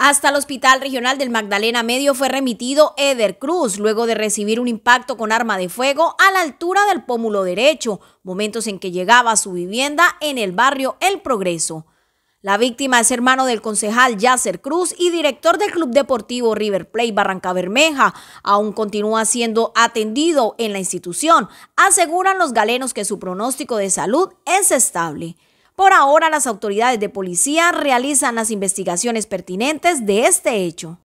Hasta el Hospital Regional del Magdalena Medio fue remitido Eder Cruz luego de recibir un impacto con arma de fuego a la altura del pómulo derecho, momentos en que llegaba a su vivienda en el barrio El Progreso. La víctima es hermano del concejal Yasser Cruz y director del Club Deportivo River Plate Barranca Bermeja. Aún continúa siendo atendido en la institución. Aseguran los galenos que su pronóstico de salud es estable. Por ahora, las autoridades de policía realizan las investigaciones pertinentes de este hecho.